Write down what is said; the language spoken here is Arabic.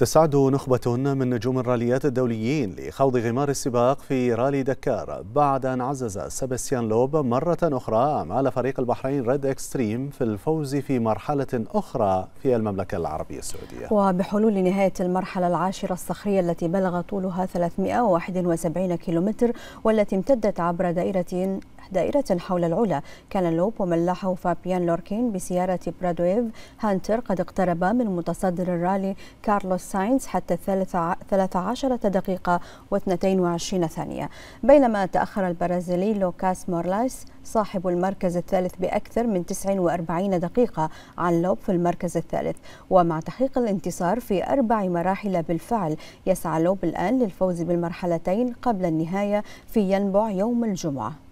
تسعد نخبة من نجوم الراليات الدوليين لخوض غمار السباق في رالي دكار بعد أن عزز سباستيان لوب مرة أخرى أعمال فريق البحرين ريد إكستريم في الفوز في مرحلة أخرى في المملكة العربية السعودية وبحلول نهاية المرحلة العاشرة الصخرية التي بلغ طولها 371 كيلومتر والتي امتدت عبر دائرة دائرة حول العلا كان لوب وملاحه فابيان لوركين بسيارة برادويف هانتر قد اقتربا من متصدر الرالي كارلوس ساينز حتى 13 دقيقة و22 ثانية بينما تأخر البرازيلي لوكاس مورلايس صاحب المركز الثالث بأكثر من 49 دقيقة عن لوب في المركز الثالث ومع تحقيق الانتصار في أربع مراحل بالفعل يسعى لوب الآن للفوز بالمرحلتين قبل النهاية في ينبع يوم الجمعة